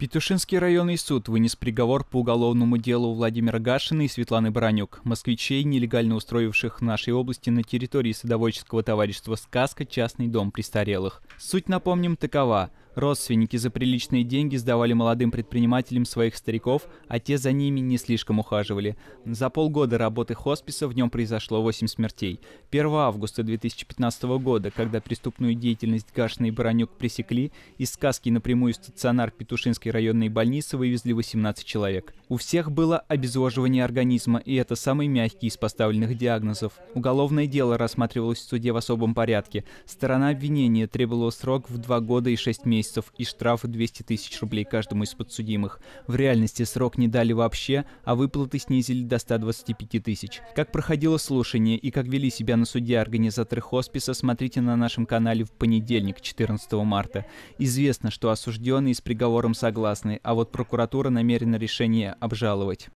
Петушинский районный суд вынес приговор по уголовному делу Владимира Гашина и Светланы Баранюк, москвичей, нелегально устроивших в нашей области на территории садоводческого товарищества «Сказка» частный дом престарелых. Суть, напомним, такова. Родственники за приличные деньги сдавали молодым предпринимателям своих стариков, а те за ними не слишком ухаживали. За полгода работы хосписа в нем произошло 8 смертей. 1 августа 2015 года, когда преступную деятельность Гашина и Баранюк пресекли, из сказки напрямую в стационар Петушинской районной больницы вывезли 18 человек. У всех было обезвоживание организма, и это самый мягкий из поставленных диагнозов. Уголовное дело рассматривалось в суде в особом порядке. Сторона обвинения требовала срок в 2 года и 6 месяцев месяцев и штраф 200 тысяч рублей каждому из подсудимых. В реальности срок не дали вообще, а выплаты снизили до 125 тысяч. Как проходило слушание и как вели себя на суде организаторы хосписа, смотрите на нашем канале в понедельник, 14 марта. Известно, что осужденные с приговором согласны, а вот прокуратура намерена решение обжаловать.